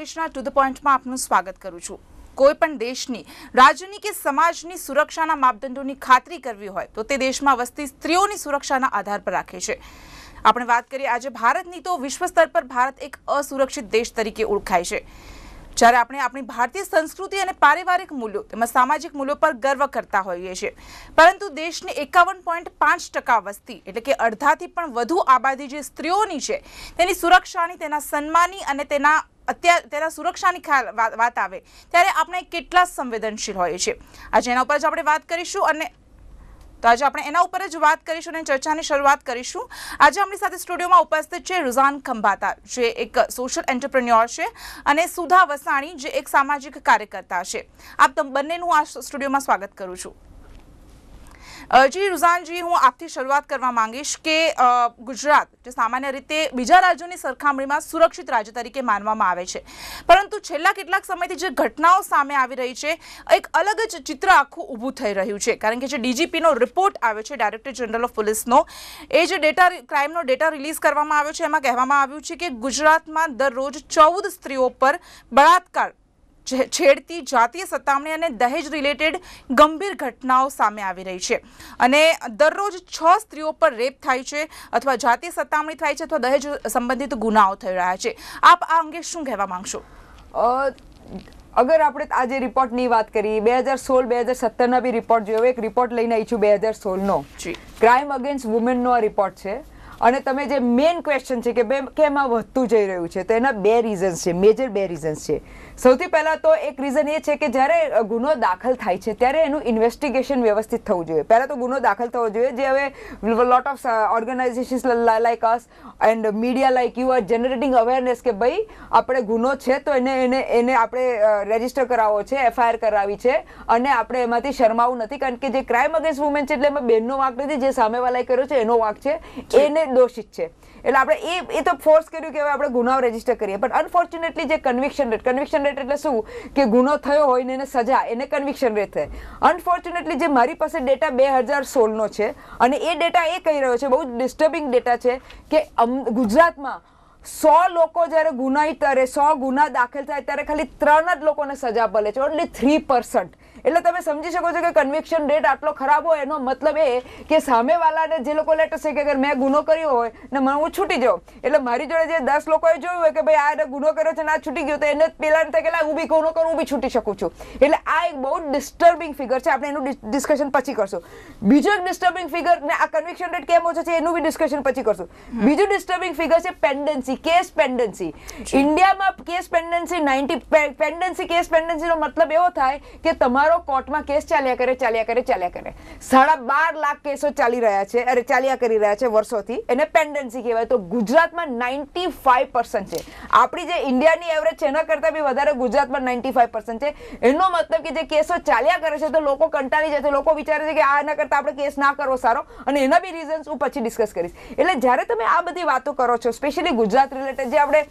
Krishna to the પોઈન્ટમાં આપનું સ્વાગત કરું છું કોઈપણ દેશની રાજ્યની કે સમાજની સુરક્ષાના માપદંડોની ખાતરી કરવી હોય તો તે દેશમાં વસતી સ્ત્રીઓની સુરક્ષાના આધાર પર રાખે છે આપણે વાત કરીએ આજે ભારતની તો વિશ્વ સ્તર પર ભારત એક અસુરક્ષિત દેશ તરીકે ઓળખાય છે જ્યારે આપણે આપણી ભારતીય સંસ્કૃતિ અને પારિવારિક મૂલ્યો તેમજ સામાજિક મૂલ્યો પર ગર્વ કરતા હોઈએ છીએ પરંતુ દેશની એકાવન પોઈન્ટ પાંચ ટકા વસ્તી એટલે કે અડધાથી પણ વધુ આબાદી જે સ્ત્રીઓની છે તેની સુરક્ષાની તેના સન્માની અને તેના અત્યારે તેના સુરક્ષાની ખ્યાલ વાત આવે ત્યારે આપણે કેટલા સંવેદનશીલ હોય છે આજે એના ઉપર જ આપણે વાત કરીશું અને તો આજે આપણે એના ઉપર જ વાત કરીશું અને ચર્ચાની શરૂઆત કરીશું આજે આપણી સાથે સ્ટુડિયોમાં ઉપસ્થિત છે રુઝાન ખંભાતા જે એક સોશિયલ એન્ટરપ્રિન્યોર છે અને સુધા વસાણી જે એક સામાજિક કાર્યકર્તા છે આપ બંનેનું આ સ્ટુડિયોમાં સ્વાગત કરું છું જી રુઝાનજી હું આપથી શરૂઆત કરવા માંગીશ કે ગુજરાત જે સામાન્ય રીતે બીજા રાજ્યોની સરખામણીમાં સુરક્ષિત રાજ્ય તરીકે માનવામાં આવે છે પરંતુ છેલ્લા કેટલાક સમયથી જે ઘટનાઓ સામે આવી રહી છે એક અલગ જ ચિત્ર આખું ઊભું થઈ રહ્યું છે કારણ કે જે ડીજીપીનો રિપોર્ટ આવ્યો છે ડાયરેક્ટર જનરલ ઓફ પોલીસનો એ જે ડેટા ક્રાઇમનો ડેટા રિલીઝ કરવામાં આવ્યો છે એમાં કહેવામાં આવ્યું છે કે ગુજરાતમાં દરરોજ ચૌદ સ્ત્રીઓ પર બળાત્કાર છેડતી જાતીય સતામણી અને દહેજ રિલેટેડ ગંભીર ઘટનાઓ સામે આવી રહી છે અને દરરોજ છ સ્ત્રીઓ પર રેપ થાય છે અથવા જાતીય સતામણી થાય છે અથવા દહેજ સંબંધિત ગુનાઓ થઈ રહ્યા છે આપ આ અંગે શું કહેવા માંગશો અગર આપણે આજે રિપોર્ટની વાત કરીએ બે હજાર સોળ બે હજાર સત્તરના બી રિપોર્ટ જોયો એક રિપોર્ટ લઈને આવી છું બે હજાર સોળનો ક્રાઇમ અગેન્સ્ટ વુમેનનો આ રિપોર્ટ છે અને તમે જે મેઇન ક્વેશ્ચન છે કે બે કેમ આ વધતું જઈ રહ્યું છે તો એના બે રીઝન્સ છે મેજર બે રીઝન્સ છે સૌથી પહેલાં તો એક રીઝન એ છે કે જ્યારે ગુનો દાખલ થાય છે ત્યારે એનું ઇન્વેસ્ટિગેશન વ્યવસ્થિત થવું જોઈએ પહેલાં તો ગુનો દાખલ થવો જોઈએ જે હવે lot of organisations like us and media like you are generating awareness કે ભાઈ આપણે ગુનો છે તો એને એને એને આપણે રજિસ્ટર કરાવવો છે એફઆઈઆર કરાવી છે અને આપણે એમાંથી શરમાવું નથી કારણ કે જે ક્રાઇમ અગેન્સ્ટ વુમેન છે એટલે એમાં બેનનો વાંક નથી જે સામેવાલાએ કર્યો છે એનો વાંક છે એને દોષિત છે એટલે આપણે એ એ તો ફોર્સ કર્યું કે હવે આપણે ગુનાઓ રજીસ્ટર કરીએ પણ અનફોર્ચ્યુનેટલી જે કન્વિક્શન રેટ કન્વિક્શન રેટ એટલે શું કે ગુનો થયો હોય ને એને સજા એને કન્વિક્શન રેટ થાય અનફોર્ચ્યુનેટલી જે મારી પાસે ડેટા બે હજાર સોળનો છે અને એ ડેટા એ કહી રહ્યો છે બહુ ડિસ્ટર્બિંગ ડેટા છે કે ગુજરાતમાં સો લોકો જ્યારે ગુનાઈ તરે સો ગુના દાખલ થાય ત્યારે ખાલી ત્રણ જ લોકોને સજા મળે છે ઓન્લી થ્રી પર્સન્ટ એટલે તમે સમજી શકો છો કે કન્વિક્શન રેટ આટલો ખરાબ હોય એનો મતલબ એ કે સામેવાળાને જે લોકો લેટર છે કે અગર મેં ગુનો કર્યો હોય ને હું છૂટી જાઉં એટલે મારી જોડે જે દસ લોકોએ જોયું હોય કે ભાઈ આ ગુનો કર્યો છે ને આ છૂટી ગયો તો એને પહેલાં થાય કે હું બી ગુનો કરું હું બી છૂટી શકું છું એટલે આ એક બહુ ડિસ્ટર્બિંગ ફિગર છે આપણે એનું ડિસ્કશન પછી કરશું બીજું એક ડિસ્ટર્બિંગ ફિગર ને આ કન્વિક્શન રેટ કેમ ઓછો છે એનું બી ડિસ્કશન પછી કરશું બીજું ડિસ્ટર્બિંગ ફિગર છે પેન્ડન્સી કેસ પેન્ડન્સી ઇન્ડિયામાં case pendency ninety pendency case પેન્ડન્સીનો મતલબ એવો થાય કે તમારો વારો કોર્ટમાં કેસ ચાલ્યા કરે ચાલ્યા કરે ચાલ્યા કરે સાડા બાર લાખ કેસો ચાલી રહ્યા છે અરે ચાલ્યા કરી રહ્યા છે વર્ષોથી એને પેન્ડન્સી કહેવાય તો ગુજરાતમાં નાઇન્ટી ફાઈવ પર્સન્ટ છે આપણી જે ઇન્ડિયાની એવરેજ છે એના કરતાં બી વધારે ગુજરાતમાં નાઇન્ટી ફાઈવ પર્સન્ટ છે એનો મતલબ કે જે કેસો ચાલ્યા કરે છે તો લોકો કંટાળી જાય છે લોકો વિચારે છે કે આ એના કરતાં આપણે કેસ ના કરવો સારો અને એના બી રીઝન્સ હું પછી ડિસ્કસ કરીશ એટલે જ્યારે તમે આ બધી વાતો કરો છો સ્પેશિયલી ગુજરાત રિલેટેડ જે આપણે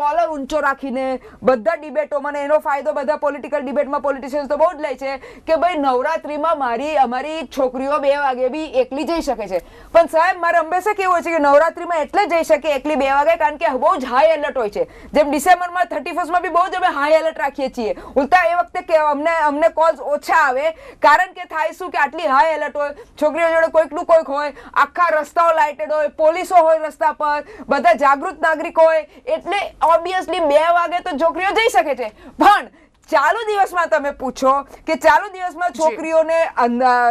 કોલર ઊંચો રાખીને બધા ડિબેટોમાં એનો ફાયદો બધા પોલિટિકલ ડિબેટમાં પોલિટિશિયન્સ તો બહુ ગોદ લે છે કે ભાઈ નવરાત્રીમાં મારી અમારી છોકરીઓ બે વાગે બી એકલી જઈ શકે છે પણ સાહેબ મારે હંમેશા કેવું હોય છે કે નવરાત્રીમાં એટલે જઈ શકે એકલી બે વાગે કારણ કે બહુ જ હાઈ એલર્ટ હોય છે જેમ ડિસેમ્બરમાં થર્ટી ફર્સ્ટમાં બી બહુ જ અમે હાઈ એલર્ટ રાખીએ છીએ ઉલટા એ વખતે કે અમને અમને કોલ્સ ઓછા આવે કારણ કે થાય શું કે આટલી હાઈ એલર્ટ હોય છોકરીઓ જોડે કોઈકનું કોઈક હોય આખા રસ્તાઓ લાઇટેડ હોય પોલીસો હોય રસ્તા પર બધા જાગૃત નાગરિક હોય એટલે ઓબ્વિયસલી બે વાગે તો છોકરીઓ જઈ શકે છે પણ ચાલુ દિવસમાં તમે પૂછો કે ચાલુ દિવસમાં છોકરીઓને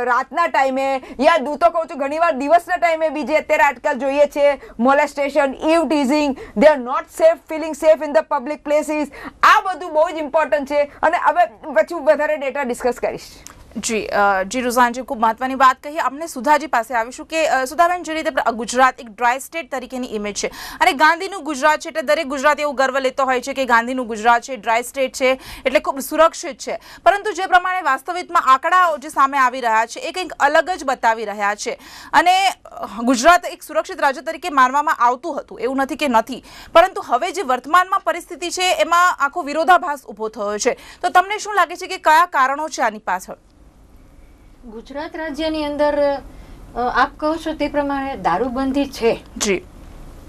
રાતના ટાઈમે યા દૂતો કહું છું ઘણીવાર દિવસના ટાઈમે બી જે અત્યારે આજકાલ જોઈએ છે molestation eve teasing they are not safe feeling safe in the public places આ બધું બહુ જ ઇમ્પોર્ટન્ટ છે અને હવે પછી હું વધારે ડેટા ડિસ્કસ કરીશ જી જી રુઝાનજી ખૂબ મહત્વની વાત કહી આપણે સુધાજી પાસે આવીશું કે સુધાબેન જે રીતે ગુજરાત એક ડ્રાય સ્ટેટ તરીકેની ઇમેજ છે અને ગાંધીનું ગુજરાત છે એટલે દરેક ગુજરાત એવું ગર્વ લેતો હોય છે કે ગાંધીનું ગુજરાત છે ડ્રાય સ્ટેટ છે એટલે ખૂબ સુરક્ષિત છે પરંતુ જે પ્રમાણે વાસ્તવિકમાં આંકડાઓ જે સામે આવી રહ્યા છે એ કંઈક અલગ જ બતાવી રહ્યા છે અને ગુજરાત એક સુરક્ષિત રાજ્ય તરીકે માનવામાં આવતું હતું એવું નથી કે નથી પરંતુ હવે જે વર્તમાનમાં પરિસ્થિતિ છે એમાં આખો વિરોધાભાસ ઊભો થયો છે તો તમને શું લાગે છે કે કયા કારણો છે આની પાછળ ગુજરાત રાજ્યની અંદર આપ કહો છો તે પ્રમાણે દારૂબંધી છે જી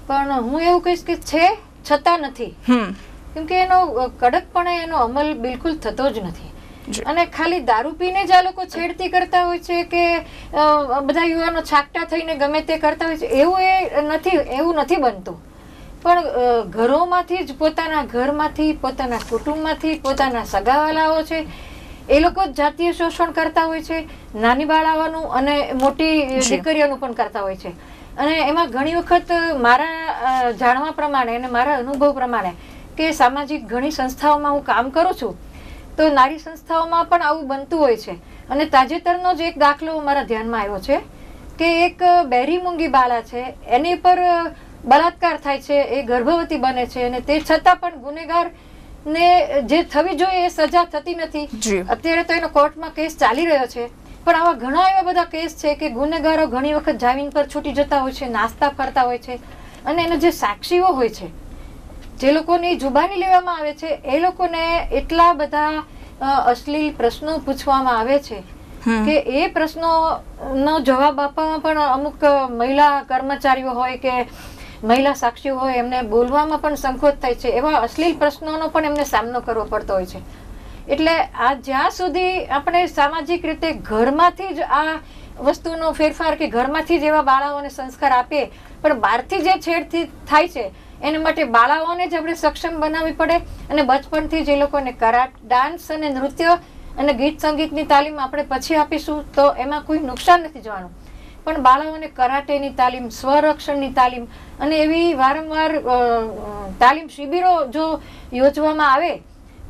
પણ હું એવું કહીશ કે છે છતાં નથી કેમ કે એનો કડકપણે એનો અમલ બિલકુલ થતો જ નથી અને ખાલી દારૂ પીને જ આ લોકો છેડતી કરતા હોય છે કે બધા યુવાનો છાકટા થઈને ગમે તે કરતા હોય છે એવું એ નથી એવું નથી બનતું પણ ઘરોમાંથી જ પોતાના ઘરમાંથી પોતાના કુટુંબમાંથી પોતાના સગાવાલાઓ છે એ લોકો જાતીય શોષણ કરતા હોય છે નાની બાળાઓનું અને મોટી દીકરીઓનું પણ કરતા હોય છે અને એમાં ઘણી વખત મારા જાણવા પ્રમાણે અને મારા અનુભવ પ્રમાણે કે સામાજિક ઘણી સંસ્થાઓમાં હું કામ કરું છું તો નારી સંસ્થાઓમાં પણ આવું બનતું હોય છે અને તાજેતરનો જ એક દાખલો મારા ધ્યાનમાં આવ્યો છે કે એક બેરી મૂંગી બાળા છે એની પર બળાત્કાર થાય છે એ ગર્ભવતી બને છે અને તે છતાં પણ ગુનેગાર ને જે થવી જોઈએ એ સજા થતી નથી અત્યારે તો એનો કોર્ટમાં કેસ ચાલી રહ્યો છે પણ આવા ઘણા એવા બધા કેસ છે કે ગુનેગારો ઘણી વખત જામીન પર છૂટી જતા હોય છે નાસ્તા ફરતા હોય છે અને એના જે સાક્ષીઓ હોય છે જે લોકોની જુબાની લેવામાં આવે છે એ લોકોને એટલા બધા અશ્લીલ પ્રશ્નો પૂછવામાં આવે છે કે એ પ્રશ્નોનો જવાબ આપવામાં પણ અમુક મહિલા કર્મચારીઓ હોય કે મહિલા સાક્ષીઓ હોય એમને બોલવામાં પણ સંકોચ થાય છે એવા અશ્લીલ પ્રશ્નોનો પણ એમને સામનો કરવો પડતો હોય છે એટલે આ જ્યાં સુધી આપણે સામાજિક રીતે ઘરમાંથી જ આ વસ્તુનો ફેરફાર કે ઘરમાંથી જ એવા બાળાઓને સંસ્કાર આપીએ પણ બહારથી જે છેડથી થાય છે એના માટે બાળાઓને જ આપણે સક્ષમ બનાવવી પડે અને બચપણથી જ એ લોકોને કરાટ ડાન્સ અને નૃત્ય અને ગીત સંગીતની તાલીમ આપણે પછી આપીશું તો એમાં કોઈ નુકસાન નથી જવાનું પણ બાળકોને કરાટેની તાલીમ સ્વરક્ષણની તાલીમ અને એવી વારંવાર તાલીમ શિબિરો જો યોજવામાં આવે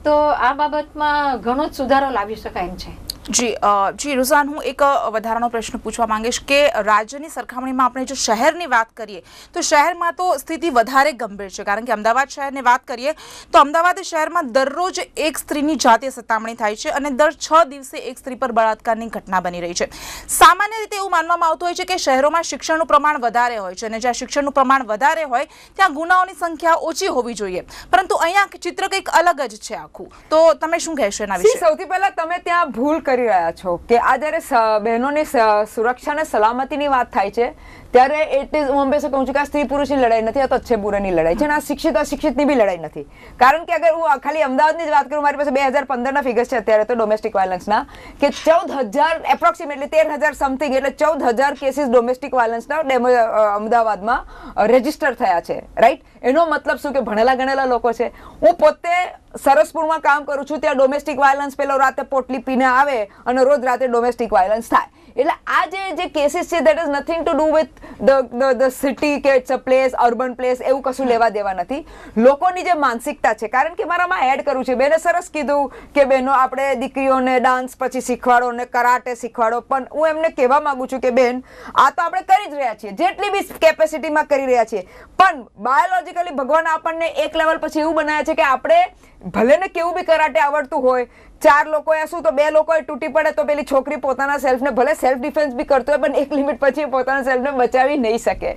તો આ બાબતમાં ઘણો જ સુધારો લાવી શકાય એમ છે જી જી રુઝાન હું એક વધારાનો પ્રશ્ન પૂછવા માંગીશ કે રાજ્યની સરખામણીમાં આપણે જો શહેરની વાત કરીએ તો શહેરમાં તો સ્થિતિ વધારે ગંભીર છે કારણ કે અમદાવાદ શહેરની વાત કરીએ તો અમદાવાદ શહેરમાં દરરોજ એક સ્ત્રીની જાતીય સતામણી થાય છે અને દર છ દિવસે એક સ્ત્રી પર બળાત્કારની ઘટના બની રહી છે સામાન્ય રીતે એવું માનવામાં આવતું હોય છે કે શહેરોમાં શિક્ષણનું પ્રમાણ વધારે હોય છે અને જ્યાં શિક્ષણનું પ્રમાણ વધારે હોય ત્યાં ગુનાઓની સંખ્યા ઓછી હોવી જોઈએ પરંતુ અહીંયા ચિત્ર કંઈક અલગ જ છે આખું તો તમે શું કહેશો એના વિશે સૌથી પહેલાં તમે ત્યાં ભૂલ કરી કરી રહ્યા છો કે આ જ્યારે બહેનોની સુરક્ષા અને સલામતીની વાત થાય છે ત્યારે ઇટ ઇઝ હું હંમેશા કહું છું કે આ સ્ત્રી પુરુષની લડાઈ નથી આ તો અચ્છે બુરેની લડાઈ છે અને આ શિક્ષિત અશિક્ષિતની બી લડાઈ નથી કારણ કે અગર હું ખાલી અમદાવાદની જ વાત કરું મારી પાસે બે હજાર પંદરના ફિગર્સ છે અત્યારે તો ડોમેસ્ટિક વાયલન્સના કે ચૌદ હજાર એપ્રોક્સિમેટલી તેર હજાર સમથિંગ એટલે ચૌદ હજાર કેસીસ ડોમેસ્ટિક વાયલન્સના ડેમો અમદાવાદમાં રજીસ્ટર થયા છે રાઈટ એનો મતલબ શું કે ભણેલા ગણેલા લોકો છે હું પોતે સરસપુરમાં કામ કરું છું ત્યાં ડોમેસ્ટિક વાયલન્સ પેલો રાતે પોટલી પીને આવે અને રોજ રાતે ડોમેસ્ટિક વાયલન્સ થાય એટલે આ જે જે કેસીસ છે that is nothing to do with the the the city કે it's a place urban place એવું કશું લેવા દેવા નથી લોકોની જે માનસિકતા છે કારણ કે મારામાં એડ કરું છે બેને સરસ કીધું કે બહેનો આપણે દીકરીઓને ડાન્સ પછી શીખવાડો ને કરાટે શીખવાડો પણ હું એમને કહેવા માગું છું કે બેન આ તો આપણે કરી જ રહ્યા છીએ જેટલી બી કેપેસિટીમાં કરી રહ્યા છીએ પણ બાયોલોજીકલી ભગવાન આપણને એક લેવલ પછી એવું બનાવ્યા છે કે આપણે ભલે ને કેવું બી કરાટે આવડતું હોય ચાર લોકો એ શું તો બે લોકોએ તૂટી પડે તો પેલી છોકરી પોતાના સેલ્ફને ભલે સેલ્ફ ડિફેન્સ બી કરતો હોય પણ એક લિમિટ પછી પોતાના સેલ્ફને બચાવી નહીં શકે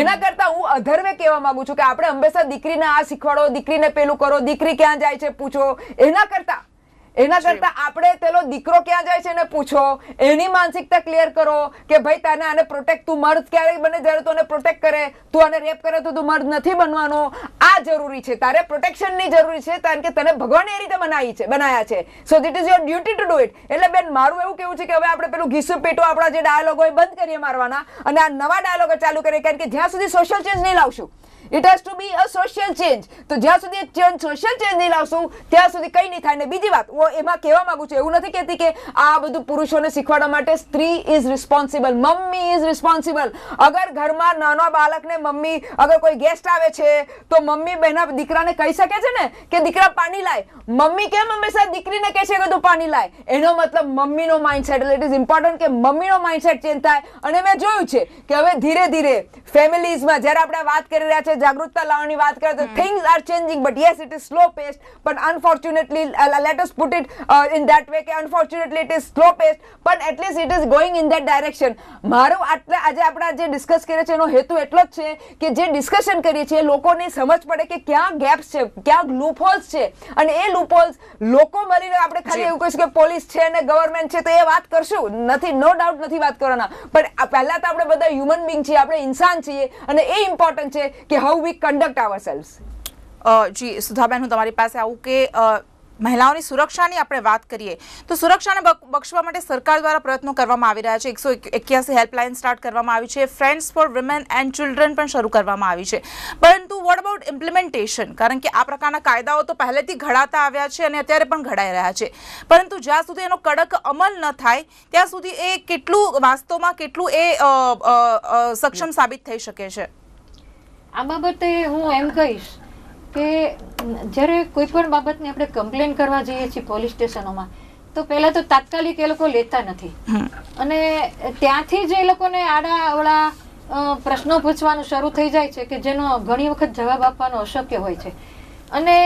એના કરતાં હું અધર્વે કહેવા માંગુ છું કે આપણે હંમેશા દીકરીને આ શીખવાડો દીકરીને પેલું કરો દીકરી ક્યાં જાય છે પૂછો એના કરતાં એના કરતા આપણે પેલો દીકરો ક્યાં જાય છે ને પૂછો એની માનસિકતા ક્લિયર કરો કે ભાઈ તને આને પ્રોટેક્ટ તું મર્દ ક્યારે બને જ્યારે તું પ્રોટેક્ટ કરે તું આને રેપ કરે તો તું મર્દ નથી બનવાનો આ જરૂરી છે તારે પ્રોટેક્શનની જરૂરી છે કારણ કે તને ભગવાને એ રીતે બનાવી છે બનાયા છે so this is your duty to do it એટલે બેન મારું એવું કેવું છે કે હવે આપણે પેલું ઘીસું પેટો આપણા જે ડાયલોગ હોય બંધ કરીએ મારવાના અને આ નવા ડાયલોગ ચાલુ કરીએ કારણ કે જ્યાં સુધી સોશિયલ ચેન્જ નહીં લાવશું it has to be a social change તો જ્યાં સુધી ચેન્જ સોશિયલ ચેન્જ નહીં લાવશું ત્યાં સુધી કંઈ નહીં થાય ને બીજી વાત હું એમાં કહેવા માગું છું એવું નથી કહેતી કે આ બધું પુરુષોને શીખવાડવા માટે સ્ત્રી is responsible mummy is responsible અગર ઘરમાં નાના બાળકને મમ્મી અગર કોઈ ગેસ્ટ આવે છે તો મમ્મી બહેના દીકરાને કહી શકે છે ને કે દીકરા પાણી લાય મમ્મી કેમ હંમેશા દીકરીને કહે છે કે તું પાણી લાય એનો મતલબ મમ્મીનો માઇન્ડસેટ એટલે ઇટ ઇઝ ઇમ્પોર્ટન્ટ કે મમ્મીનો માઇન્ડસેટ ચેન્જ થાય અને મેં જોયું છે કે હવે ધીરે ધીરે ફેમિલીઝમાં જ્યારે આપણે વાત કરી રહ્યા છે જાગૃતતા લાવવાની વાત કરે તો things are changing but yes it is slow paced but unfortunately let us put it in that way કે unfortunately it is slow paced but at least it is going in that direction મારું આટલે આજે આપણે જે discuss કરીએ છીએ એનો હેતુ એટલો જ છે કે જે ડિસ્કશન કરીએ છીએ લોકોને સમજ પડે કે ક્યાં ગેપ્સ છે ક્યાં લૂપહોલ્સ છે અને એ લૂપહોલ્સ લોકો મળીને આપણે ખાલી એવું કહીશું કે પોલીસ છે અને ગવર્મેન્ટ છે તો એ વાત કરશું નથી નો ડાઉટ નથી વાત કરવાના પણ પહેલા તો આપણે બધા હ્યુમન બિંગ છીએ આપણે ઇન્સાન છીએ અને એ ઇમ્પોર્ટન્ટ છે કે હવે how we conduct ourselves જી સુધાબેન હું તમારી પાસે આવું કે મહિલાઓની સુરક્ષાની આપણે વાત કરીએ તો સુરક્ષાને બક્ષવા માટે સરકાર દ્વારા પ્રયત્નો કરવામાં આવી રહ્યા છે એકસો એક્યાસી હેલ્પલાઇન સ્ટાર્ટ કરવામાં આવી છે friends for women and children પણ શરૂ કરવામાં આવી છે પરંતુ વોટ અબાઉટ ઇમ્પ્લિમેન્ટેશન કારણ કે આ પ્રકારના કાયદાઓ તો પહેલેથી ઘડાતા આવ્યા છે અને અત્યારે પણ ઘડાઈ રહ્યા છે પરંતુ જ્યાં સુધી એનો કડક અમલ ન થાય ત્યાં સુધી એ કેટલું વાસ્તવમાં કેટલું એ સક્ષમ સાબિત થઈ શકે છે આ બાબતે હું એમ કહીશ કે જ્યારે કોઈ પણ બાબતની આપણે કમ્પ્લેન કરવા જઈએ છીએ પોલીસ સ્ટેશનોમાં તો પહેલાં તો તાત્કાલિક એ લોકો લેતા નથી અને ત્યાંથી જ એ લોકોને આડાવળા પ્રશ્નો પૂછવાનું શરૂ થઈ જાય છે કે જેનો ઘણી વખત જવાબ આપવાનો અશક્ય હોય છે અને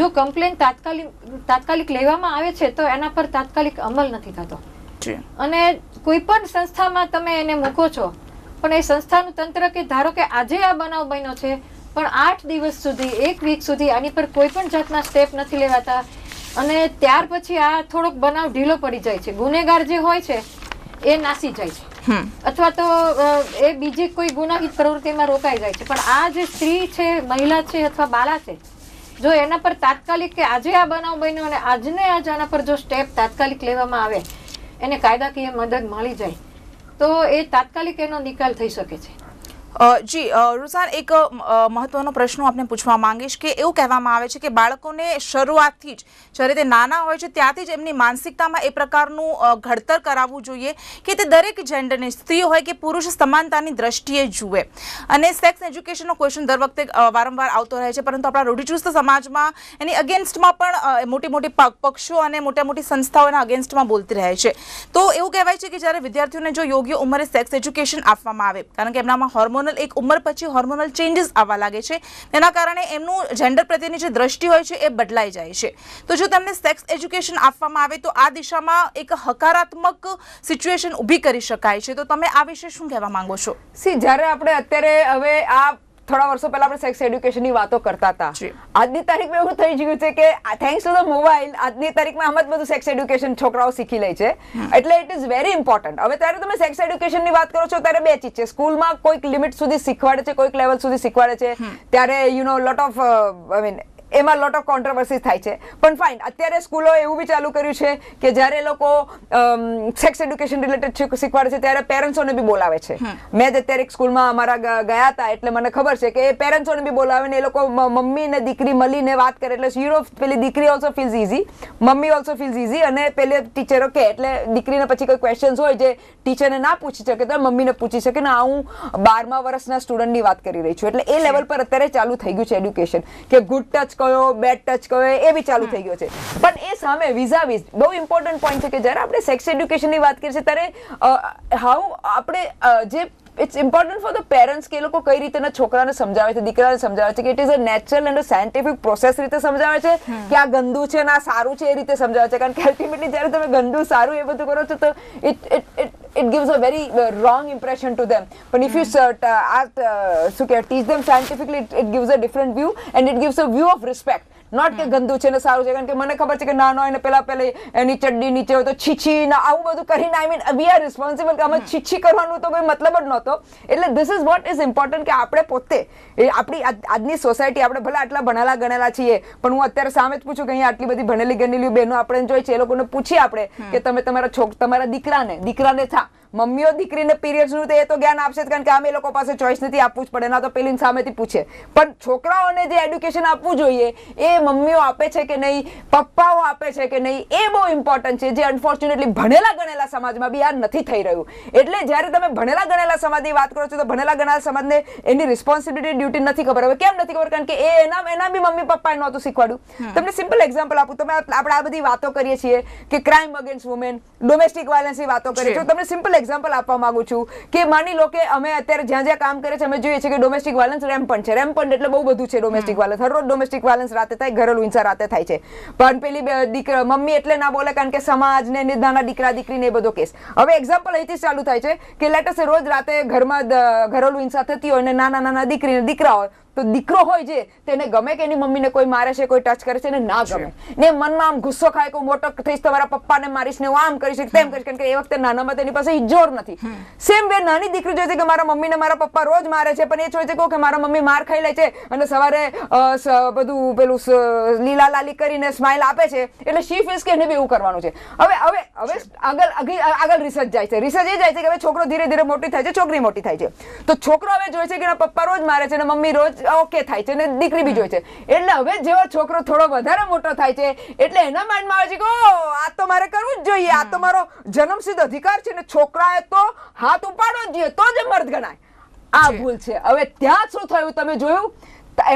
જો કમ્પ્લેન તાત્કાલિક તાત્કાલિક લેવામાં આવે છે તો એના પર તાત્કાલિક અમલ નથી થતો અને કોઈ પણ સંસ્થામાં તમે એને મૂકો છો પણ એ સંસ્થાનું તંત્ર કે ધારો કે આજે આ બનાવ બન્યો છે પણ આઠ દિવસ સુધી એક વીક સુધી આની પર કોઈ પણ જાતના સ્ટેપ નથી લેવાતા અને ત્યાર પછી આ થોડોક બનાવ ઢીલો પડી જાય છે ગુનેગાર જે હોય છે એ નાસી જાય છે અથવા તો એ બીજી કોઈ ગુનાહિત પ્રવૃત્તિમાં રોકાઈ જાય છે પણ આ જે સ્ત્રી છે મહિલા છે અથવા બાળા છે જો એના પર તાત્કાલિક કે આજે આ બનાવ બન્યો અને આજને આજ આના પર જો સ્ટેપ તાત્કાલિક લેવામાં આવે એને કાયદાકીય મદદ મળી જાય તો એ તાત્કાલિક એનો નિકાલ થઈ શકે છે જી રૂઝાન એક મહત્વનો પ્રશ્ન આપણે પૂછવા માંગીશ કે એવું કહેવામાં આવે છે કે બાળકોને શરૂઆતથી જ જ્યારે તે નાના હોય છે ત્યાંથી જ એમની માનસિકતામાં એ પ્રકારનું ઘડતર કરાવવું જોઈએ કે તે દરેક જેન્ડરને સ્ત્રી હોય કે પુરુષ સમાનતાની દ્રષ્ટિએ જુએ અને સેક્સ એજ્યુકેશનનો ક્વેશ્ચન દર વખતે વારંવાર આવતો રહે છે પરંતુ આપણા રૂઢિચુસ્ત સમાજમાં એની અગેન્સ્ટમાં પણ મોટી મોટી પક્ષો અને મોટી મોટી સંસ્થાઓના અગેન્સ્ટમાં બોલતી રહે છે તો એવું કહેવાય છે કે જ્યારે વિદ્યાર્થીઓને જો યોગ્ય ઉંમરે સેક્સ એજ્યુકેશન આપવામાં આવે કારણ કે એમનામાં હોર્મોન હર્મોનલ એક ઉમર પછી હોર્મોનલ ચેન્જીસ આવવા લાગે છે તેના કારણે એમનું જেন্ডર પ્રત્યેની જે દ્રષ્ટિ હોય છે એ બદલાઈ જાય છે તો જો તમને સેક્સ এড્યુકેશન આપવામાં આવે તો આ દિશામાં એક હકારાત્મક સિચ્યુએશન ઊભી કરી શકાય છે તો તમે આ વિશે શું કહેવા માંગો છો સી જ્યારે આપણે અત્યારે હવે આ થોડા વર્ષો પહેલા આપણે સેક્સ ની વાતો કરતા હતા આજની તારીખમાં એવું થઈ ગયું છે કે થેન્ક્સ ટુ ધ મોબાઈલ આજની તારીખમાં આમ જ બધું સેક્સ એડ્યુકેશન છોકરાઓ શીખી લે છે એટલે ઇટ ઇઝ વેરી ઇમ્પોર્ટન્ટ હવે ત્યારે તમે સેક્સ એડ્યુકેશનની વાત કરો છો ત્યારે બે ચીજ છે સ્કૂલમાં કોઈક લિમિટ સુધી શીખવાડે છે કોઈક લેવલ સુધી શીખવાડે છે ત્યારે you know lot of I mean એમાં લોટ ઓફ કોન્ટ્રોવર્સી થાય છે પણ ફાઇન અત્યારે સ્કૂલો એવું બી ચાલુ કર્યું છે કે જ્યારે લોકો સેક્સ એડ્યુકેશન રિલેટેડ શીખવાડે છે ત્યારે પેરેન્ટ્સોને બી બોલાવે છે મેં જ અત્યારે એક સ્કૂલમાં અમારા ગયા હતા એટલે મને ખબર છે કે એ પેરેન્ટ્સોને બી બોલાવે ને એ લોકો મમ્મી ને દીકરી મળીને વાત કરે એટલે યુ પેલી દીકરી also feels easy mummy also feels easy અને પેલે ટીચરો કે એટલે દીકરીને પછી કોઈ ક્વેશ્ચન્સ હોય જે ટીચરને ના પૂછી શકે તો મમ્મીને પૂછી શકે ને હું બારમા વર્ષના સ્ટુડન્ટની વાત કરી રહી છું એટલે એ લેવલ પર અત્યારે ચાલુ થઈ ગયું છે એડ્યુકેશન કે ગુડ ટચ કયો બેટ ટચ કયો એ બી ચાલુ થઈ ગયો છે પણ એ સામે વિઝા વિઝ બહુ ઇમ્પોર્ટન્ટ પોઈન્ટ છે કે જ્યારે આપણે સેક્સ એડ્યુકેશનની વાત કરીએ છીએ ત્યારે હાઉ આપણે જે it's important for the parents કે એ લોકો કઈ રીતેના છોકરાને સમજાવે છે દીકરાને સમજાવે છે કે it is a natural and scientific process રીતે સમજાવે છે કે આ ગંદુ છે ને આ સારું છે એ રીતે સમજાવે છે કારણ કે અલ્ટિમેટલી જ્યારે તમે ગંદુ સારું એ બધું કરો છો તો it it it it gives a very uh, wrong impression to them. But if you hmm. cert, uh, ask, uh, teach them scientifically, it, it gives a different view and it gives a view of respect not કે ગંદુ છે ને સારું છે કારણ કે મને ખબર છે કે નાનો હોય ને પેલા પેલા એની ચડ્ડી નીચે હોય તો છીછી ને આવું બધું કરીને I mean we are responsible કે અમે છીછી કરવાનું તો કોઈ મતલબ જ નહોતો એટલે this is what is important કે આપણે પોતે આપણી આજની સોસાયટી આપણે ભલે આટલા ભણેલા ગણેલા છીએ પણ હું અત્યારે સામે જ પૂછું કે અહીંયા આટલી બધી ભણેલી ગણેલી બહેનો આપણે જોઈએ છે એ લોકોને પૂછીએ આપણે કે તમે તમારા છોક તમારા દીકરાને દીકરાને થા મમ્મીઓ દીકરીને પીરિયડ્સનું તે તો જ્ઞાન આપશે કારણ કે અમે લોકો પાસે ચોઈસ નથી આપવું જ પડે ના તો પેલી સામેથી પૂછે પણ છોકરાઓને જે એડ્યુકેશન આપવું જોઈએ એ મમ્મીઓ આપે છે કે નહીં પપ્પાઓ આપે છે કે નહીં એ બહુ ઇમ્પોર્ટન્ટ છે જે અનફોર્ચ્યુનેટલી ભણેલા ગણેલા સમાજમાં બી આ નથી થઈ રહ્યું એટલે જ્યારે તમે ભણેલા ગણેલા સમાજની વાત કરો છો તો ભણેલા ગણેલા સમાજને એની રિસ્પોન્સિબિલિટી ડ્યુટી નથી ખબર હવે કેમ નથી ખબર કારણ કે એ એના એના બી મમ્મી પપ્પાએ નહોતું શીખવાડ્યું તમને સિમ્પલ એક્ઝામ્પલ આપું તમે આપણે આ બધી વાતો કરીએ છીએ કે ક્રાઇમ અગેન્સ્ટ વુમેન ડોમેસ્ટિક વાયલન્સની વાતો કરીએ છીએ તમને સિમ્પલ એક્ઝામ્પલ આપવા માંગુ છું કે માની લો કે અમે અત્યારે જ્યાં જ્યાં કામ કરીએ છીએ અમે જોઈએ છીએ કે ડોમેસ્ટિક વાયલન્સ રેમ્પન છે રેમ્પન એટલે બહુ બધું છે ડોમેસ્ટિક વાયલન્સ હરરોજ ડોમેસ્ટિક વાયલન્સ રાતે થાય ઘરેલું હિંસા રાતે થાય છે પણ પેલી દીકરા મમ્મી એટલે ના બોલે કારણ કે સમાજ ને નાના દીકરા દીકરીને એ બધો કેસ હવે એક્ઝામ્પલ અહીંથી ચાલુ થાય છે કે લેટસ રોજ રાતે ઘરમાં ઘરેલું હિંસા થતી હોય અને નાના નાના દીકરીને દીકરા હોય તો દીકરો હોય છે તેને ગમે કે એની મમ્મીને કોઈ મારે છે કોઈ ટચ કરે છે ને ના ગમે ને મનમાં આમ ગુસ્સો ખાય કોઈ મોટો થઈશ તમારા પપ્પાને મારીશ ને હું આમ કરીશ તેમ કરીશ કારણ કે એ વખતે નાનામાં તેની પાસે ઇજ્જોર નથી સેમ વે નાની દીકરી જોઈએ છે કે મારા મમ્મીને મારા પપ્પા રોજ મારે છે પણ એ જોઈ છે કે મારા મમ્મી માર ખાઈ લે છે અને સવારે બધું પેલું લીલા લાલી કરીને સ્માઇલ આપે છે એટલે શી ફીસ કે એને બી એવું કરવાનું છે હવે હવે હવે આગળ આગળ રિસર્ચ જાય છે રિસર્ચ એ જાય છે કે હવે છોકરો ધીરે ધીરે મોટી થાય છે છોકરી મોટી થાય છે તો છોકરો હવે જોઈએ છે કે પપ્પા રોજ મારે છે અને મમ્મી રોજ ઓકે થાય છે અને દીકરી જોઈએ છે એટલે હવે જેવો છોકરો થોડો વધારે મોટો થાય છે એટલે એના માઇન્ડમાં આવે છે કે આ તો મારે કરવું જ જોઈએ આ તો મારો જન્મસિદ્ધ અધિકાર છે ને છોકરાએ તો હાથ ઉપાડવો જ જોઈએ તો જ મર્દ ગણાય આ ભૂલ છે હવે ત્યાં શું થયું તમે જોયું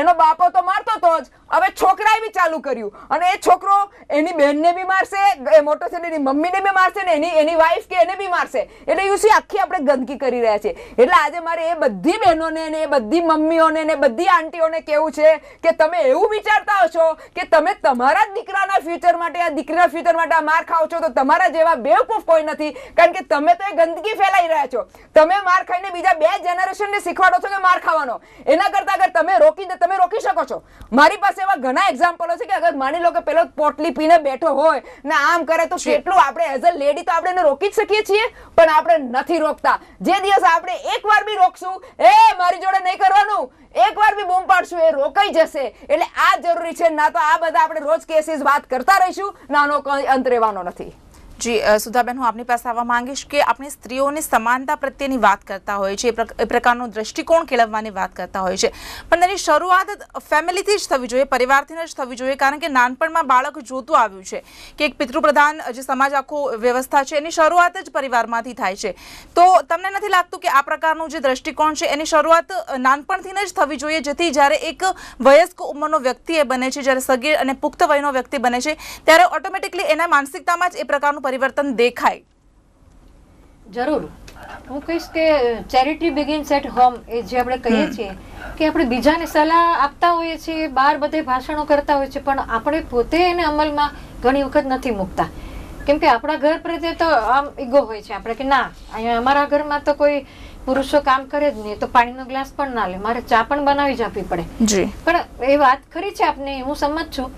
એનો બાપો તો મારતો તો જ હવે છોકરાએ બી ચાલુ કર્યું અને એ છોકરો એની બહેનને બી મારશે એ મોટરસાઇકલની મમ્મીને બી મારશે ને એની એની વાઈફ કે એને બી મારશે એટલે યુ સી આખી આપણે ગંદકી કરી રહ્યા છે એટલે આજે મારે એ બધી બહેનોને ને એ બધી મમ્મીઓને ને બધી આંટીઓને કહેવું છે કે તમે એવું વિચારતા હશો કે તમે તમારા જ દીકરાના ફ્યુચર માટે આ દીકરીના ફ્યુચર માટે આ માર ખાઓ છો તો તમારા જેવા બેવકૂફ કોઈ નથી કારણ કે તમે તો એ ગંદકી ફેલાઈ રહ્યા છો તમે માર ખાઈને બીજા બે જનરેશનને શીખવાડો છો કે માર ખાવાનો એના કરતાં અગર તમે રોકીને તમે રોકી શકો છો મારી પાસે પાસે એવા ઘણા એક્ઝામ્પલો છે કે અગર માની લો કે પેલો પોટલી પીને બેઠો હોય ને આમ કરે તો કેટલું આપણે એઝ અ લેડી તો આપણે એને રોકી જ શકીએ છીએ પણ આપણે નથી રોકતા જે દિવસ આપણે એકવાર બી રોકશું એ મારી જોડે નહીં કરવાનું એકવાર બી બૂમ પાડશું એ રોકાઈ જશે એટલે આ જરૂરી છે ના તો આ બધા આપણે રોજ કેસીસ વાત કરતા રહીશું નાનો અંત રહેવાનો નથી જી સુધાબેન હું આપની પાસે આવવા માંગીશ કે આપણે સ્ત્રીઓને સમાનતા પ્રત્યેની વાત કરતા હોય છે એ પ્રકારનો દ્રષ્ટિકોણ કેળવવાની વાત કરતા હોય છે પણ તેની શરૂઆત ફેમિલીથી જ થવી જોઈએ પરિવારથી જ થવી જોઈએ કારણ કે નાનપણમાં બાળક જોતું આવ્યું છે કે એક પિતૃપ્રધાન જે સમાજ આખો વ્યવસ્થા છે એની શરૂઆત જ પરિવારમાંથી થાય છે તો તમને નથી લાગતું કે આ પ્રકારનું જે દ્રષ્ટિકોણ છે એની શરૂઆત નાનપણથી જ થવી જોઈએ જેથી જ્યારે એક વયસ્ક ઉંમરનો વ્યક્તિ એ બને છે જ્યારે સગીર અને પુખ્ત વયનો વ્યક્તિ બને છે ત્યારે ઓટોમેટિકલી એના માનસિકતામાં જ એ પ્રકારનું પરિવર્તન દેખાય જરૂર હું કહીશ કે ચેરિટી બિગિન્સ એટ હોમ એ જે આપણે કહીએ છીએ કે આપણે બીજાને સલાહ આપતા હોઈએ છીએ બહાર બધે ભાષણો કરતા હોઈએ છીએ પણ આપણે પોતે એને અમલમાં ઘણી વખત નથી મૂકતા કેમ કે આપણા ઘર પ્રત્યે તો આમ ઈગો હોય છે આપણે કે ના અહીંયા અમારા ઘરમાં તો કોઈ પુરુષો કામ કરે જ નહીં તો પાણીનો ગ્લાસ પણ ના લે મારે ચા પણ બનાવી જ આપવી પડે પણ એ વાત ખરી છે આપને હું સમજ છું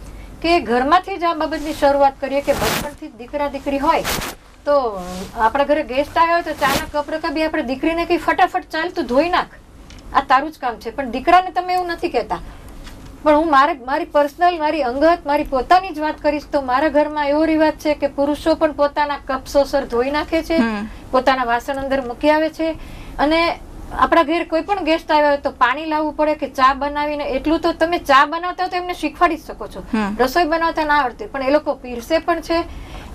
કે ઘરમાંથી જ આ બાબતની શરૂઆત કરીએ કે બચપણથી દીકરા દીકરી હોય તો આપણા ઘરે ગેસ્ટ આવ્યો હોય તો ચાના કપ રકા બી આપણે દીકરીને કંઈ ફટાફટ ચાલતું ધોઈ નાખ આ તારું જ કામ છે પણ દીકરાને તમે એવું નથી કહેતા પણ હું મારે મારી પર્સનલ મારી અંગત મારી પોતાની જ વાત કરીશ તો મારા ઘરમાં એવો રિવાજ છે કે પુરુષો પણ પોતાના કપ સોસર ધોઈ નાખે છે પોતાના વાસણ અંદર મૂકી આવે છે અને આપણા ઘેર કોઈ પણ ગેસ્ટ આવ્યા હોય તો પાણી લાવવું પડે કે ચા બનાવીને એટલું તો તમે ચા બનાવતા તો એમને શીખવાડી શકો છો રસોઈ બનાવતા ના આવડતી પણ એ લોકો પીરસે પણ છે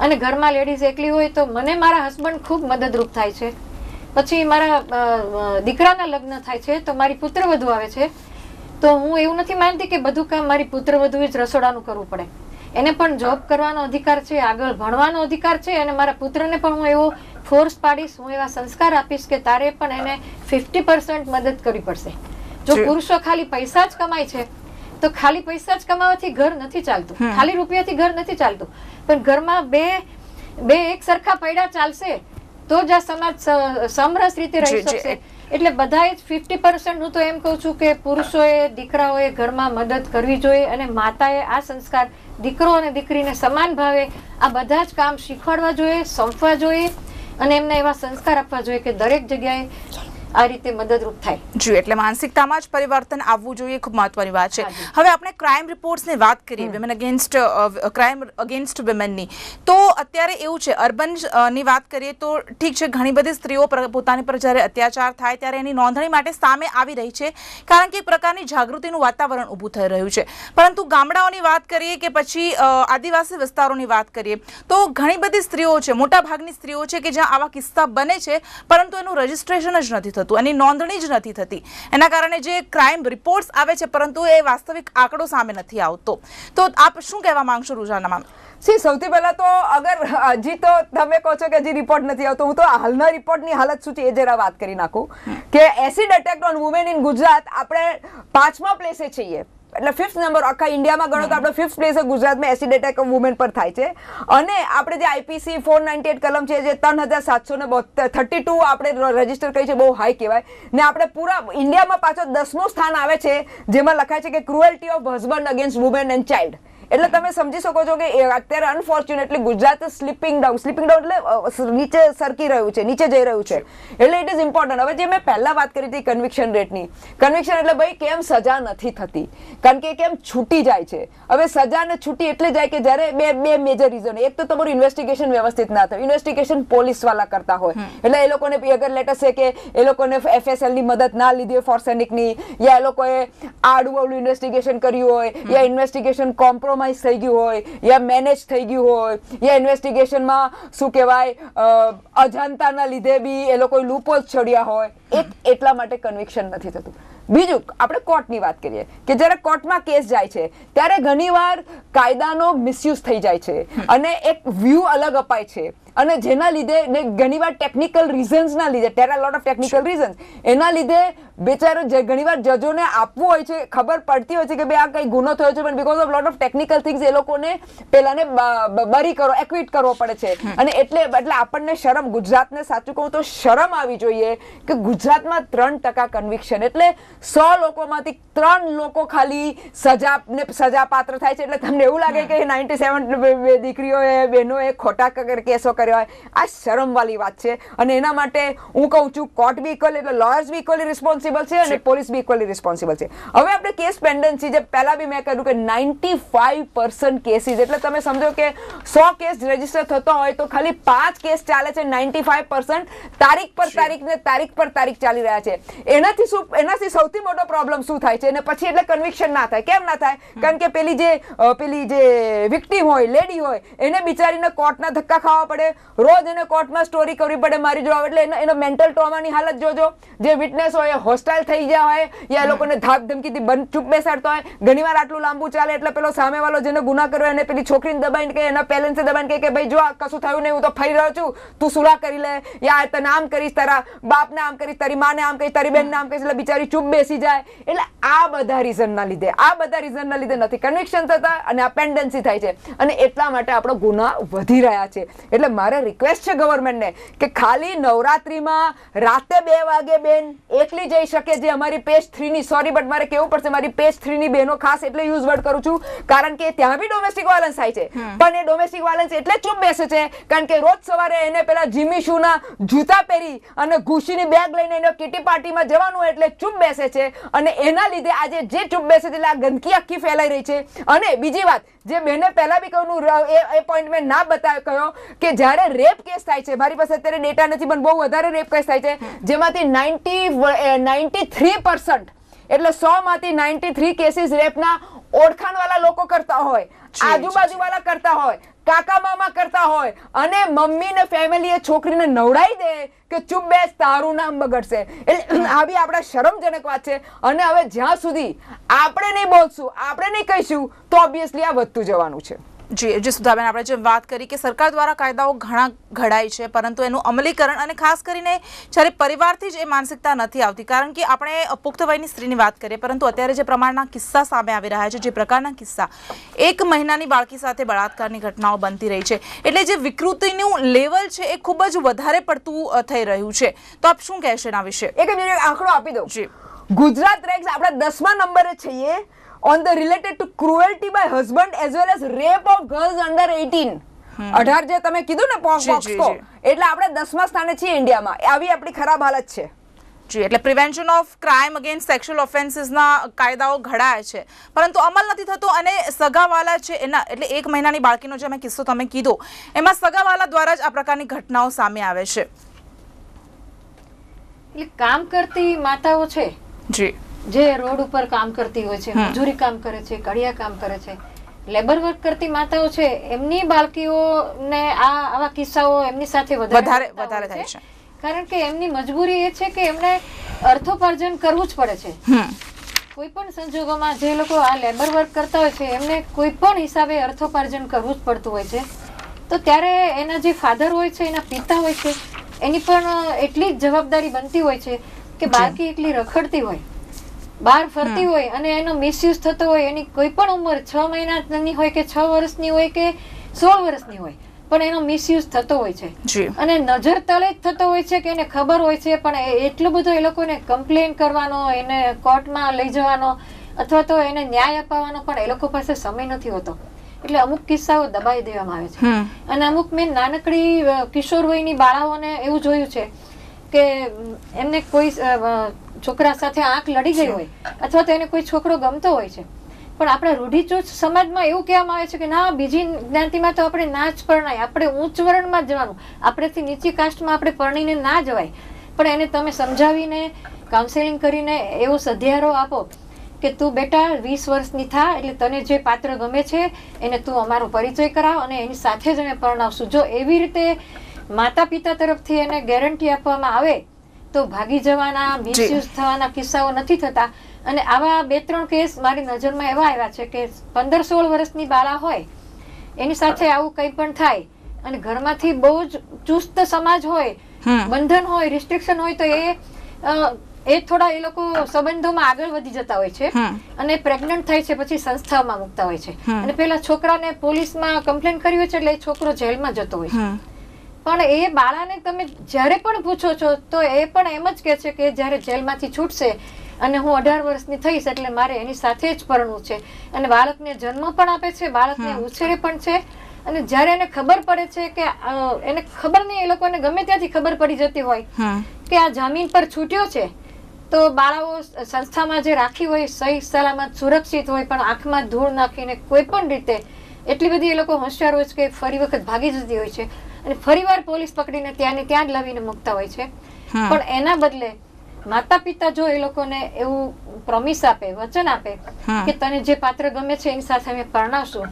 અને ઘરમાં લેડીઝ એકલી હોય તો મને મારા હસબન્ડ ખૂબ મદદરૂપ થાય છે પછી મારા દીકરાના લગ્ન થાય છે તો મારી પુત્રવધુ આવે છે તો હું એવું નથી માનતી કે બધું કામ મારી પુત્રવધુએ જ રસોડાનું કરવું પડે એને પણ જોબ કરવાનો અધિકાર છે આગળ ભણવાનો અધિકાર છે અને મારા પુત્રને પણ હું એવો ફોર્સ પાડીશ હું એવા સંસ્કાર આપીશ કે તારે પણ એને ફિફ્ટી પર્સન્ટ મદદ કરવી પડશે જો પુરુષો ખાલી પૈસા જ કમાય છે તો ખાલી પૈસા જ કમાવાથી ઘર નથી ચાલતું ખાલી રૂપિયાથી ઘર નથી ચાલતું પણ ઘરમાં બે બે એક સરખા પૈડા ચાલશે તો જ આ સમાજ સમરસ રીતે રહી શકશે એટલે બધાએ ફિફ્ટી પર્સન્ટ હું તો એમ કહું છું કે પુરુષોએ દીકરાઓએ ઘરમાં મદદ કરવી જોઈએ અને માતાએ આ સંસ્કાર દીકરો અને દીકરીને સમાન ભાવે આ બધા જ કામ શીખવાડવા જોઈએ સોંપવા જોઈએ અને એમને એવા સંસ્કાર આપવા જોઈએ કે દરેક જગ્યાએ આ રીતે મદદરૂપ થાય જી એટલે માનસિકતામાં જ પરિવર્તન આવવું જોઈએ ખૂબ મહત્વની વાત છે હવે આપણે ક્રાઇમ રિપોર્ટ્સની વાત કરીએ વિમેન અગેન્સ્ટ ક્રાઇમ અગેન્સ્ટ વિમેનની તો અત્યારે એવું છે અર્બન ની વાત કરીએ તો ઠીક છે ઘણી બધી સ્ત્રીઓ પોતાની પર જ્યારે અત્યાચાર થાય ત્યારે એની નોંધણી માટે સામે આવી રહી છે કારણ કે એક પ્રકારની જાગૃતિનું વાતાવરણ ઊભું થઈ રહ્યું છે પરંતુ ગામડાઓની વાત કરીએ કે પછી આદિવાસી વિસ્તારોની વાત કરીએ તો ઘણી બધી સ્ત્રીઓ છે મોટાભાગની સ્ત્રીઓ છે કે જ્યાં આવા કિસ્સા બને છે પરંતુ એનું રજિસ્ટ્રેશન જ નથી થતું થતું એની નોંધણી જ નથી થતી એના કારણે જે ક્રાઇમ રિપોર્ટ્સ આવે છે પરંતુ એ વાસ્તવિક આંકડો સામે નથી આવતો તો આપ શું કહેવા માંગશો રૂજાના મામ સી સૌથી પહેલાં તો અગર હજી તો તમે કહો છો કે હજી રિપોર્ટ નથી આવતો હું તો હાલના રિપોર્ટની હાલત શું છે એ જરા વાત કરી નાખું કે acid attack on women in Gujarat આપણે પાંચમા પ્લેસે છીએ એટલે ફિફ્થ નંબર આખા ઇન્ડિયામાં ગણો તો આપણો ફિફ્થ પ્લેસ ગુજરાતમાં એસિડ એટેક વુમેન પર થાય છે અને આપણે જે આઈપીસી ફોર નાઇન્ટી એટ કલમ છે જે ત્રણ હજાર સાતસો ને થર્ટી ટુ આપણે રજીસ્ટર કરી છે બહુ હાઈ કહેવાય ને આપણે પૂરા ઇન્ડિયામાં પાછો દસમું સ્થાન આવે છે જેમાં લખાય છે કે cruelty of husband against women and child એટલે તમે સમજી શકો છો કે અત્યારે unfortunately Gujarat slipping down slipping down એટલે નીચે સરકી રહ્યું છે નીચે જઈ રહ્યું છે એટલે ઇટ ઇઝ ઇમ્પોર્ટન્ટ હવે જે મેં પહેલા વાત કરી હતી કન્વિક્શન રેટની કન્વિક્શન એટલે ભાઈ કેમ સજા નથી થતી કારણ કે કેમ છૂટી જાય છે હવે સજા ને છૂટી એટલે જાય કે જ્યારે બે બે મેજર રીઝન એક તો તમારું ઇન્વેસ્ટિગેશન વ્યવસ્થિત ના થયું ઇન્વેસ્ટિગેશન વાળા કરતા હોય એટલે એ લોકોને અગર લેટર છે કે એ લોકોને એફએસએલ ની મદદ ના લીધી હોય ફોર્સેનિકની યા એ લોકોએ આડું અવડું ઇન્વેસ્ટિગેશન કર્યું હોય યા ઇન્વેસ્ટિગેશન કોમ્પ્રો કોમ્પ્રોમાઇઝ થઈ ગયું હોય યા મેનેજ થઈ ગયું હોય યા ઇન્વેસ્ટિગેશનમાં શું કહેવાય અજાણતાના લીધે બી એ લોકોએ લૂપોલ્સ છોડ્યા હોય એક એટલા માટે કન્વિક્શન નથી થતું બીજું આપણે કોર્ટની વાત કરીએ કે જ્યારે કોર્ટમાં કેસ જાય છે ત્યારે ઘણીવાર કાયદાનો મિસયુઝ થઈ જાય છે અને એક વ્યૂ અલગ અપાય છે અને જેના લીધે ને ઘણીવાર ટેકનિકલ રીઝન્સના લીધે there lot of technical reasons એના લીધે બિચારો જે ઘણીવાર જજોને આપવું હોય છે ખબર પડતી હોય છે કે ભાઈ આ કંઈ ગુનો થયો છે પણ because of lot of technical things એ લોકોને પહેલાંને બરી કરો એક્વિટ કરવો પડે છે અને એટલે એટલે આપણને શરમ ગુજરાતને સાચું કહું તો શરમ આવી જોઈએ કે ગુજરાતમાં ત્રણ ટકા કન્વિક્શન એટલે સો લોકોમાંથી ત્રણ લોકો ખાલી સજા ને સજા પાત્ર થાય છે એટલે તમને એવું લાગે કે નાઇન્ટી સેવન દીકરીઓએ બહેનોએ ખોટા કેસો કર્યા હોય આ શરમવાળી વાત છે અને એના માટે હું કહું છું કોર્ટ બી ઇક્વલી એટલે લોયર્સ બી ઇક્વલી રિસ્પોન્સિબલ છે અને પોલીસ બી ઇક્વલી રિસ્પોન્સિબલ છે હવે આપણે કેસ પેન્ડન્સી જે પહેલાં બી મેં કહ્યું કે નાઇન્ટી ફાઇવ પર્સન્ટ કેસીસ એટલે તમે સમજો કે સો કેસ રજીસ્ટર થતો હોય તો ખાલી પાંચ કેસ ચાલે છે નાઇન્ટી ફાઇવ પર્સન્ટ તારીખ પર તારીખ ને તારીખ પર તારીખ ચાલી રહ્યા છે એનાથી શું એનાથી સૌથી મોટો પ્રોબ્લેમ શું થાય છે અને પછી એટલે કન્વિક્શન ના થાય કેમ ના થાય કારણ કે પેલી જે પેલી જે વિક્ટિમ હોય લેડી હોય એને બિચારીને કોર્ટના ધક્કા ખાવા પડે રોજ એને કોર્ટમાં સ્ટોરી કરવી પડે મારી જોવા એટલે એનો એનો મેન્ટલ ટ્રોમાની હાલત જોજો જે વિટનેસ હોય એ હોસ્ટાઇલ થઈ ગયા હોય યા લોકોને ધાક ધમકીથી બંધ ચૂપ બેસાડતો હોય ઘણી વાર આટલું લાંબુ ચાલે એટલે પેલો સામેવાળો જેને ગુના કર્યો એને પેલી છોકરીને દબાઈને કે એના પેરેન્ટ્સે દબાઈને કે ભાઈ જો કશું થયું નહીં હું તો ફરી રહ્યો છું તું સુલા કરી લે યા તને આમ કરીશ તારા બાપને આમ કરીશ તારી માને આમ કરીશ તારી બેનને આમ કરીશ એટલે બિચારી ચૂપ બેસી જાય એટલે આ બધા રીઝનના લીધે આ બધા રીઝનના લીધે નથી કન્વિક્શન થતા અને આ પેન્ડન્સી થાય છે અને એટલા માટે આપણો ગુના વધી રહ્યા છે એટલે મારે રિક્વેસ્ટ છે ગવર્મેન્ટને કે ખાલી નવરાત્રિમાં રાતે બે વાગે બેન એકલી જઈ શકે જે અમારી પેજ થ્રીની સોરી બટ મારે કેવું પડશે મારી પેજ થ્રીની બહેનો ખાસ એટલે યુઝ વર્ડ કરું છું કારણ કે ત્યાં બી ડોમેસ્ટિક વાયલન્સ થાય છે પણ એ ડોમેસ્ટિક વાયલન્સ એટલે ચૂપ બેસે છે કારણ કે રોજ સવારે એને પેલા જીમી શૂના જૂતા પહેરી અને ઘૂસીની બેગ લઈને એને કિટી પાર્ટીમાં જવાનું એટલે ચૂપ બેસે બેસે છે અને એના લીધે આજે જે ચૂપ બેસે છે આ ગંદકી આખી ફેલાઈ રહી છે અને બીજી વાત જે બેને પહેલાં બી કહ્યું એ પોઈન્ટ મેં ના બતાવ કહ્યો કે જ્યારે રેપ કેસ થાય છે મારી પાસે અત્યારે ડેટા નથી પણ બહુ વધારે રેપ કેસ થાય છે જેમાંથી નાઇન્ટી નાઇન્ટી થ્રી પર્સન્ટ એટલે સોમાંથી નાઇન્ટી થ્રી કેસીસ રેપના ઓળખાણવાળા લોકો કરતા હોય આજુબાજુવાળા કરતા હોય કાકા મામા કરતા હોય અને મમ્મી ને ફેમિલી એ છોકરીને નવડાવી દે કે ચૂપ બેસ તારું નામ બગડશે એટલે આ બી આપણા શરમજનક વાત છે અને હવે જ્યાં સુધી આપણે નહીં બોલશું આપણે નહીં કહીશું તો ઓબ્વિયસલી આ વધતું જવાનું છે જી જી સુધાબેન આપણે જેમ વાત કરી કે સરકાર દ્વારા કાયદાઓ ઘણા ઘડાય છે પરંતુ એનું અમલીકરણ અને ખાસ કરીને જ્યારે પરિવારથી જ એ માનસિકતા નથી આવતી કારણ કે આપણે પુખ્ત વયની સ્ત્રીની વાત કરીએ પરંતુ અત્યારે જે પ્રમાણના કિસ્સા સામે આવી રહ્યા છે જે પ્રકારના કિસ્સા એક મહિનાની બાળકી સાથે બળાત્કારની ઘટનાઓ બનતી રહી છે એટલે જે વિકૃતિનું લેવલ છે એ ખૂબ જ વધારે પડતું થઈ રહ્યું છે તો આપ શું કહેશો એના વિશે એક આંકડો આપી દઉં જી ગુજરાત રેન્ક આપણે દસમા નંબરે છીએ on the related to cruelty by husband as well as rape of girls under 18 અઢાર જે તમે કીધું ને પોક્સ પોક્સો એટલે આપણે દસમા સ્થાને છીએ ઇન્ડિયામાં આવી આપણી ખરાબ હાલત છે જી એટલે prevention of crime against sexual ઓફેન્સીસના કાયદાઓ ઘડાયા છે પરંતુ અમલ નથી થતો અને સગાવાલા છે એના એટલે એક મહિનાની બાળકીનો જે મેં કિસ્સો તમે કીધો એમાં સગાવાલા દ્વારા જ આ પ્રકારની ઘટનાઓ સામે આવે છે એટલે કામ કરતી માતાઓ છે જી જે રોડ ઉપર કામ કરતી હોય છે મજૂરી કામ કરે છે કડિયા કામ કરે છે લેબર વર્ક કરતી માતાઓ છે એમની બાળકીઓને આ આવા કિસ્સાઓ એમની સાથે વધારે વધારે થાય છે કારણ કે એમની મજબૂરી એ છે કે એમને અર્થોપાર્જન કરવું જ પડે છે કોઈ પણ સંજોગોમાં જે લોકો આ લેબર વર્ક કરતા હોય છે એમને કોઈ પણ હિસાબે અર્થોપાર્જન કરવું જ પડતું હોય છે તો ત્યારે એના જે ફાધર હોય છે એના પિતા હોય છે એની પણ એટલી જ જવાબદારી બનતી હોય છે કે બાળકી એટલી રખડતી હોય બહાર ફરતી હોય અને એનો મિસયુઝ થતો હોય એની કોઈ પણ ઉંમર છ મહિનાની હોય કે છ વર્ષની હોય કે સોળ વર્ષની હોય પણ એનો મિસયુઝ થતો હોય છે અને નજર તલે જ થતો હોય છે કે એને ખબર હોય છે પણ એટલો બધો એ લોકોને કમ્પ્લેન કરવાનો એને કોર્ટમાં લઈ જવાનો અથવા તો એને ન્યાય અપાવવાનો પણ એ લોકો પાસે સમય નથી હોતો એટલે અમુક કિસ્સાઓ દબાઈ દેવામાં આવે છે અને અમુક મેં નાનકડી કિશોર વયની બાળાઓને એવું જોયું છે કે એમને કોઈ છોકરા સાથે આંખ લડી ગઈ હોય અથવા તો એને કોઈ છોકરો ગમતો હોય છે પણ આપણા રૂઢિચુસ્ત સમાજમાં એવું કહેવામાં આવે છે કે ના બીજી જ્ઞાતિમાં તો આપણે ના જ પરણાય આપણે ઉચ્ચ વર્ણમાં જવાનું આપણેથી નીચી કાસ્ટમાં આપણે પરણીને ના જવાય પણ એને તમે સમજાવીને કાઉન્સેલિંગ કરીને એવો સધિયારો આપો કે તું બેટા વીસ વર્ષની થા એટલે તને જે પાત્ર ગમે છે એને તું અમારો પરિચય કરાવ અને એની સાથે જ એને પરણાવશું જો એવી રીતે માતા પિતા તરફથી એને ગેરંટી આપવામાં આવે તો ભાગી જવાના મિસયુઝ થવાના કિસ્સાઓ નથી થતા અને આવા બે ત્રણ કેસ મારી નજરમાં એવા આવ્યા છે કે પંદર સોળ વર્ષની બાળા હોય એની સાથે આવું કંઈ પણ થાય અને ઘરમાંથી બહુ જ ચુસ્ત સમાજ હોય બંધન હોય રિસ્ટ્રિક્શન હોય તો એ એ થોડા એ લોકો સંબંધોમાં આગળ વધી જતા હોય છે અને પ્રેગ્નન્ટ થાય છે પછી સંસ્થાઓમાં મુકતા હોય છે અને પેલા છોકરાને પોલીસમાં કમ્પ્લેન કરી હોય છે એટલે એ છોકરો જેલમાં જતો હોય છે પણ એ બાળાને તમે જ્યારે પણ પૂછો છો તો એ પણ એમ જ કહે છે કે જ્યારે જેલમાંથી છૂટશે અને હું અઢાર વર્ષની થઈશ એટલે મારે એની સાથે જ પરણવું છે અને બાળકને જન્મ પણ આપે છે બાળકને ઉછેરે પણ છે અને જ્યારે એને ખબર પડે છે કે એને ખબર નહીં એ લોકોને ગમે ત્યાંથી ખબર પડી જતી હોય કે આ જમીન પર છૂટ્યો છે તો બાળાઓ સંસ્થામાં જે રાખી હોય સહી સલામત સુરક્ષિત હોય પણ આંખમાં ધૂળ નાખીને કોઈ પણ રીતે એટલી બધી એ લોકો હોશિયાર હોય છે કે ફરી વખત ભાગી જતી હોય છે અને ફરીવાર પોલીસ પકડીને ત્યાંને ત્યાં જ લાવીને મુકતા હોય છે પણ એના બદલે માતા પિતા જો એ લોકોને એવું પ્રોમિસ આપે વચન આપે કે તને જે પાત્ર ગમે છે એની સાથે અમે પરણાવશું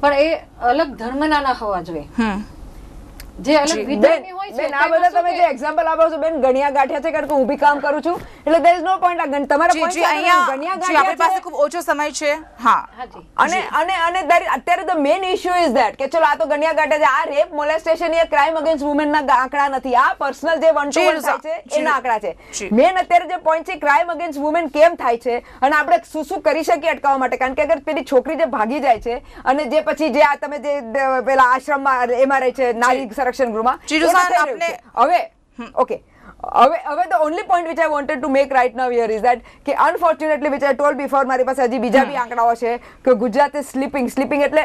પણ એ અલગ ધર્મના ના હોવા જોઈએ જે અલગ વિધાની હોય છે આ બધા તમે જે એક્ઝામ્પલ આપો છો બેન ગણિયા ગાંઠિયા છે કે હું બી કામ કરું છું એટલે દેર ઇઝ નો પોઈન્ટ આ તમારા પોઈન્ટ અહીંયા ગણિયા ગાંઠિયા આપણી પાસે ખૂબ ઓછો સમય છે હા અને અને અને અત્યારે the main issue is that કે ચલો આ તો ગણિયા ગાંઠિયા છે આ રેપ મોલેસ્ટેશન એ ક્રાઇમ અગેન્સ્ટ વુમેન ના આંકડા નથી આ પર્સનલ જે વન ટુ વન થાય છે એના આંકડા છે મેન અત્યારે જે પોઈન્ટ છે ક્રાઇમ અગેન્સ્ટ વુમેન કેમ થાય છે અને આપણે શું શું કરી શકીએ અટકાવવા માટે કારણ કે અગર પેલી છોકરી જે ભાગી જાય છે અને જે પછી જે આ તમે જે પેલા આશ્રમમાં એમાં રહે છે નારી સંરક્ષણ ગૃહમાં હવે ઓકે હવે હવે the only point which I wanted to make right now યર ઇઝ દેટ કે unfortunately which I told before મારી પાસે હજી બીજા બી આંકડાઓ છે કે ગુજરાત ઇઝ સ્લીપિંગ સ્લીપિંગ એટલે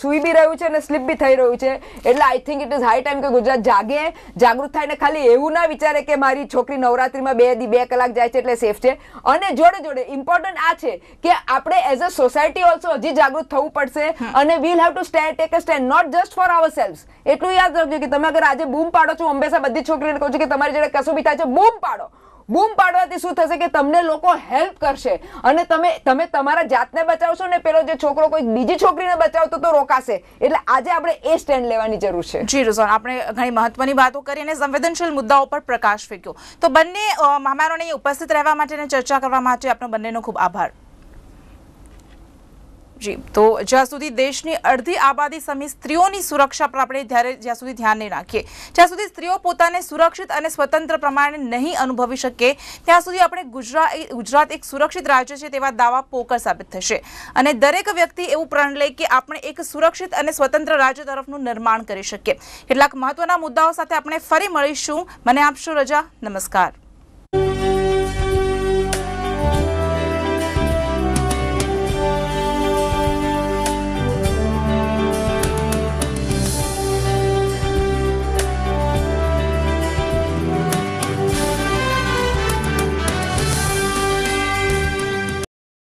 સુઈ બી રહ્યું છે અને સ્લીપ બી થઈ રહ્યું છે એટલે I think it is high time કે ગુજરાત જાગે જાગૃત થાય ને ખાલી એવું ના વિચારે કે મારી છોકરી નવરાત્રિમાં બે દી બે કલાક જાય છે એટલે સેફ છે અને જોડે જોડે ઇમ્પોર્ટન્ટ આ છે કે આપણે એઝ અ સોસાયટી ઓલ્સો હજી જાગૃત થવું પડશે અને we'll have to stand take a stand not just for our self એટલું યાદ રાખજો કે તમે અગર આજે બૂમ પાડો છો હંમેશા બધી છોકરીને કહું છું કે તમારી જોડે કશું શું બીતા છે બૂમ પાડો બૂમ પાડવાથી શું થશે કે તમને લોકો હેલ્પ કરશે અને તમે તમે તમારા જાતને બચાવશો ને પેલો જે છોકરો કોઈ બીજી છોકરીને બચાવતો તો રોકાશે એટલે આજે આપણે એ સ્ટેન્ડ લેવાની જરૂર છે જી રુઝાન આપણે ઘણી મહત્વની વાતો કરી અને સંવેદનશીલ મુદ્દાઓ પર પ્રકાશ ફેંક્યો તો બંને મહામારોને ઉપસ્થિત રહેવા માટે અને ચર્ચા કરવા માટે આપનો બંનેનો ખૂબ આભાર જી તો જ્યાં સુધી દેશની અર્ધી આबादी સમી સ્ત્રીઓની સુરક્ષા પર આપણે ધારે જ્યાં સુધી ધ્યાન ન નાખીએ જ્યાં સુધી સ્ત્રીઓ પોતાને સુરક્ષિત અને સ્વતંત્ર પ્રમાણ નહીં અનુભવી શકે ત્યાં સુધી આપણે ગુજરાત એક સુરક્ષિત રાજ્ય છે તેવા દાવો ખોક સાબિત થશે અને દરેક વ્યક્તિ એવું પ્રાણ લે કે આપણે એક સુરક્ષિત અને સ્વતંત્ર રાજ્ય તરફનું નિર્માણ કરી શકે કેટલાક મહત્વના મુદ્દાઓ સાથે આપણે ફરી મળીશું મને આપ સૌ રજા નમસ્કાર